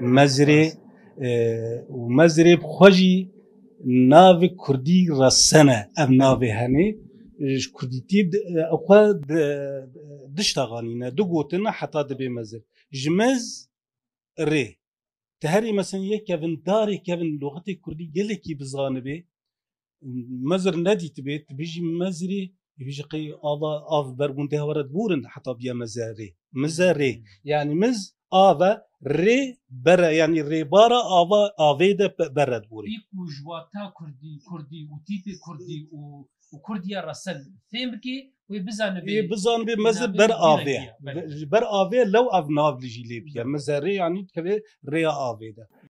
مزري آه، ومزري بخجي ناوي كردي رسنة أم ناوي هني كرديتي أخوا دشتا غانينا دو قوتنا حتى دبي مزر جمز ري تهري مثلا كيفن داري كيفن لغتي كردي جلكي بزانبي مزر نادي تبي تبيجي مزري يبيجي قي اضا اف برغون دهورت بورن حتى بيا مزاري مزاري يعني مز آوه ری بره یعنی ری بارا آوا آوید برد بوری بیکو جواتا کردی کردی و تیپ کردی و و کردی رسل فهم بکی و بزن بی بزن بی مزه بر آوی بر آوی لو اف ناو لجی لیبیا مزه ری یعنی که ری آوی ده